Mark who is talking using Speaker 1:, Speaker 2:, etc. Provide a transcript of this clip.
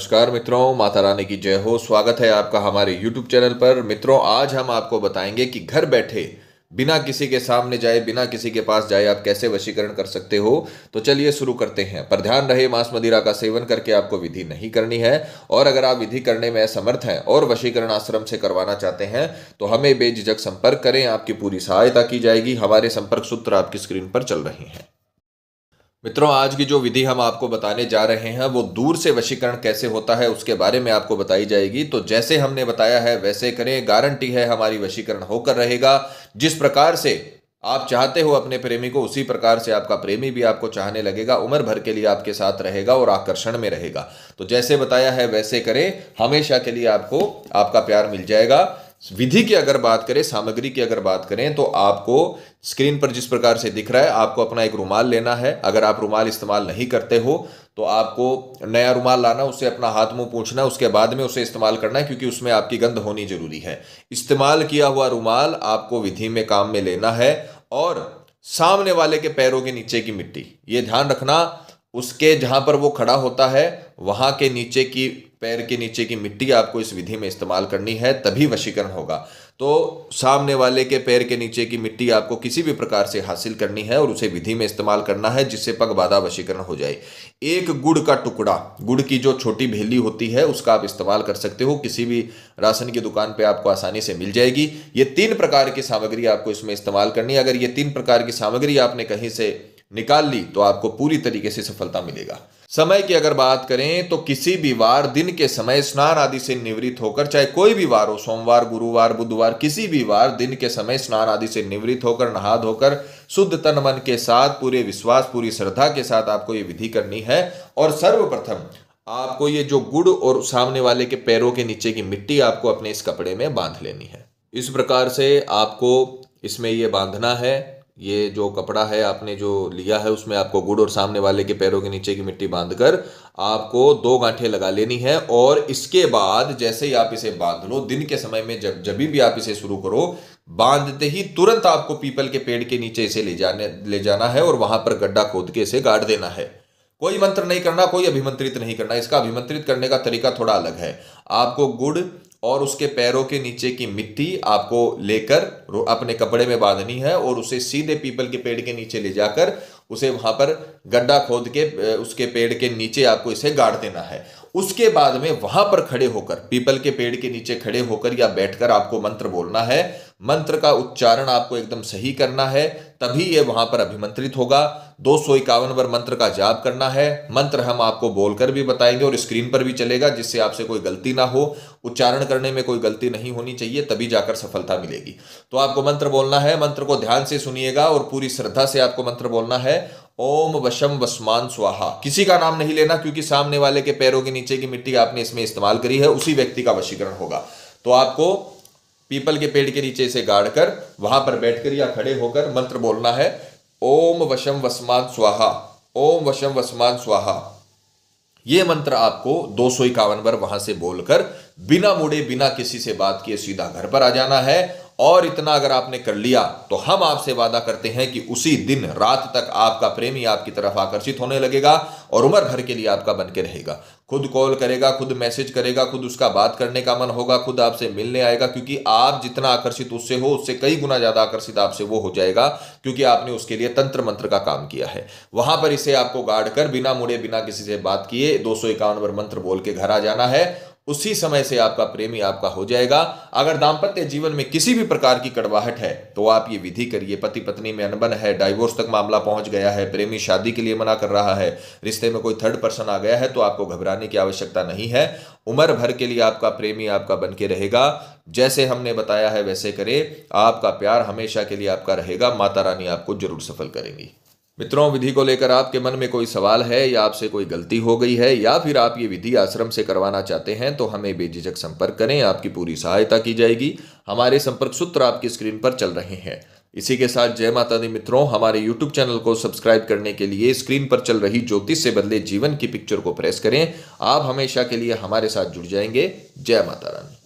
Speaker 1: नमस्कार मित्रों माता रानी की जय हो स्वागत है आपका हमारे YouTube चैनल पर मित्रों आज हम आपको बताएंगे कि घर बैठे बिना किसी के सामने जाए बिना किसी के पास जाए आप कैसे वशीकरण कर सकते हो तो चलिए शुरू करते हैं पर ध्यान रहे मांस मदिरा का सेवन करके आपको विधि नहीं करनी है और अगर आप विधि करने में असमर्थ हैं और वशीकरण आश्रम से करवाना चाहते हैं तो हमें बेझिझक संपर्क करें आपकी पूरी सहायता की जाएगी हमारे संपर्क सूत्र आपकी स्क्रीन पर चल रहे हैं मित्रों आज की जो विधि हम आपको बताने जा रहे हैं वो दूर से वशीकरण कैसे होता है उसके बारे में आपको बताई जाएगी तो जैसे हमने बताया है वैसे करें गारंटी है हमारी वशीकरण होकर रहेगा जिस प्रकार से आप चाहते हो अपने प्रेमी को उसी प्रकार से आपका प्रेमी भी आपको चाहने लगेगा उम्र भर के लिए आपके साथ रहेगा और आकर्षण में रहेगा तो जैसे बताया है वैसे करें हमेशा के लिए आपको आपका प्यार मिल जाएगा विधि की अगर बात करें सामग्री की अगर बात करें तो आपको स्क्रीन पर जिस प्रकार से दिख रहा है आपको अपना एक रुमाल लेना है अगर आप रुमाल इस्तेमाल नहीं करते हो तो आपको नया रुमाल लाना उसे अपना हाथ मुंह पूछना उसके बाद में उसे इस्तेमाल करना है क्योंकि उसमें आपकी गंध होनी जरूरी है इस्तेमाल किया हुआ रुमाल आपको विधि में काम में लेना है और सामने वाले के पैरों के नीचे की मिट्टी ये ध्यान रखना उसके जहाँ पर वो खड़ा होता है वहाँ के नीचे की पैर के नीचे की मिट्टी आपको इस विधि में इस्तेमाल करनी है तभी वशीकरण होगा तो सामने वाले के पैर के नीचे की मिट्टी आपको किसी भी प्रकार से हासिल करनी है और उसे विधि में इस्तेमाल करना है जिससे पग बाधा वशीकरण हो जाए एक गुड़ का टुकड़ा गुड़ की जो छोटी भेली होती है उसका आप इस्तेमाल कर सकते हो किसी भी राशन की दुकान पे आपको आसानी से मिल जाएगी ये तीन प्रकार की सामग्री आपको इसमें इस्तेमाल करनी है अगर ये तीन प्रकार की सामग्री आपने कहीं से निकाल ली तो आपको पूरी तरीके से सफलता मिलेगा समय की अगर बात करें तो किसी भी वार दिन के समय स्नान आदि से निवृत्त होकर चाहे कोई भी वार हो सोमवार गुरुवार बुधवार किसी भी वार दिन के समय स्नान आदि से निवृत्त होकर नहा धोकर शुद्ध तन मन के साथ पूरे विश्वास पूरी श्रद्धा के साथ आपको ये विधि करनी है और सर्वप्रथम आपको ये जो गुड़ और सामने वाले के पैरों के नीचे की मिट्टी आपको अपने इस कपड़े में बांध लेनी है इस प्रकार से आपको इसमें यह बांधना है ये जो कपड़ा है आपने जो लिया है उसमें आपको गुड़ और सामने वाले के पैरों के नीचे की मिट्टी बांध कर आपको दो गांठे लगा लेनी है और इसके बाद जैसे ही आप इसे बांध लो दिन के समय में जब जब भी आप इसे शुरू करो बांधते ही तुरंत आपको पीपल के पेड़ के नीचे इसे ले जाने ले जाना है और वहां पर गड्ढा खोद के इसे गाड़ देना है कोई मंत्र नहीं करना कोई अभिमंत्रित नहीं करना इसका अभिमंत्रित करने का तरीका थोड़ा अलग है आपको गुड़ और उसके पैरों के नीचे की मिट्टी आपको लेकर अपने कपड़े में बांधनी है और उसे सीधे पीपल के पेड़ के नीचे ले जाकर उसे वहां पर गड्ढा खोद के उसके पेड़ के नीचे आपको इसे गाड़ देना है उसके बाद में वहां पर खड़े होकर पीपल के पेड़ के नीचे खड़े होकर या बैठकर आपको मंत्र बोलना है मंत्र का उच्चारण आपको एकदम सही करना है तभी यह वहां पर अभिमंत्रित होगा दो सौ इक्यावन बार मंत्र का जाप करना है मंत्र हम आपको बोलकर भी बताएंगे और स्क्रीन पर भी चलेगा जिससे आपसे कोई गलती ना हो उच्चारण करने में कोई गलती नहीं होनी चाहिए तभी जाकर सफलता मिलेगी तो आपको मंत्र बोलना है मंत्र को ध्यान से सुनिएगा और पूरी श्रद्धा से आपको मंत्र बोलना है ओम वशम वसमान स्वाहा किसी का नाम नहीं लेना क्योंकि सामने वाले के पैरों के नीचे की मिट्टी आपने इसमें इस्तेमाल करी है उसी व्यक्ति का वशीकरण होगा तो आपको पीपल के पेड़ के नीचे इसे गाड़ कर वहां पर बैठकर या खड़े होकर मंत्र बोलना है ओम वशम वसमान स्वाहा ओम वशम वसमान स्वाहा ये मंत्र आपको दो सौ इक्यावन बार वहां से बोलकर बिना मुड़े बिना किसी से बात किए सीधा घर पर आ जाना है और इतना अगर आपने कर लिया तो हम आपसे वादा करते हैं कि उसी दिन रात तक आपका प्रेमी आपकी तरफ आकर्षित होने लगेगा और उम्र भर के लिए आपका बन के रहेगा खुद कॉल करेगा खुद मैसेज करेगा खुद उसका बात करने का मन होगा खुद आपसे मिलने आएगा क्योंकि आप जितना आकर्षित उससे हो उससे कई गुना ज़्यादा आकर्षित आपसे वो हो जाएगा क्योंकि आपने उसके लिए तंत्र मंत्र का काम किया है वहां पर इसे आपको गाड़ कर बिना मुड़े बिना किसी से बात किए दो सौ इक्यानवे मंत्र बोल के घर आ जाना है उसी समय से आपका प्रेमी आपका हो जाएगा अगर दाम्पत्य जीवन में किसी भी प्रकार की कड़वाहट है तो आप ये विधि करिए पति पत्नी में अनबन है डाइवोर्स तक मामला पहुंच गया है प्रेमी शादी के लिए मना कर रहा है रिश्ते में कोई थर्ड पर्सन आ गया है तो आपको घबराने की आवश्यकता नहीं है उम्र भर के लिए आपका प्रेमी आपका बन के रहेगा जैसे हमने बताया है वैसे करे आपका प्यार हमेशा के लिए आपका रहेगा माता रानी आपको जरूर सफल करेंगी मित्रों विधि को लेकर आपके मन में कोई सवाल है या आपसे कोई गलती हो गई है या फिर आप ये विधि आश्रम से करवाना चाहते हैं तो हमें बेझिझक संपर्क करें आपकी पूरी सहायता की जाएगी हमारे संपर्क सूत्र आपकी स्क्रीन पर चल रहे हैं इसी के साथ जय माता दी मित्रों हमारे YouTube चैनल को सब्सक्राइब करने के लिए स्क्रीन पर चल रही ज्योतिष से बदले जीवन की पिक्चर को प्रेस करें आप हमेशा के लिए हमारे साथ जुड़ जाएंगे जय माता रानी